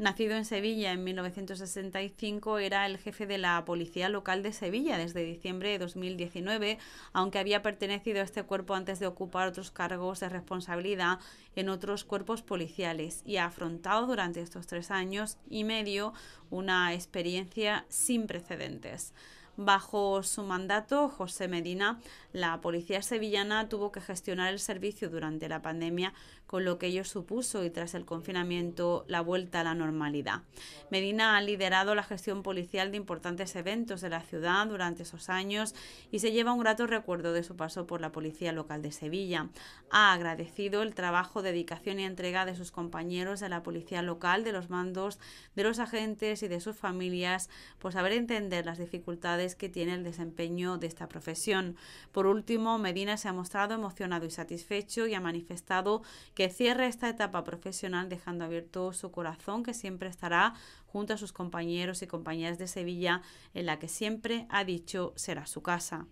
Nacido en Sevilla en 1965, era el jefe de la Policía Local de Sevilla desde diciembre de 2019, aunque había pertenecido a este cuerpo antes de ocupar otros cargos de responsabilidad en otros cuerpos policiales y ha afrontado durante estos tres años y medio una experiencia sin precedentes. Bajo su mandato, José Medina, la policía sevillana tuvo que gestionar el servicio durante la pandemia, con lo que ello supuso y tras el confinamiento la vuelta a la normalidad. Medina ha liderado la gestión policial de importantes eventos de la ciudad durante esos años y se lleva un grato recuerdo de su paso por la policía local de Sevilla. Ha agradecido el trabajo, dedicación y entrega de sus compañeros de la policía local, de los mandos, de los agentes y de sus familias por pues, saber entender las dificultades que tiene el desempeño de esta profesión. Por último, Medina se ha mostrado emocionado y satisfecho y ha manifestado que cierra esta etapa profesional dejando abierto su corazón que siempre estará junto a sus compañeros y compañeras de Sevilla en la que siempre ha dicho será su casa.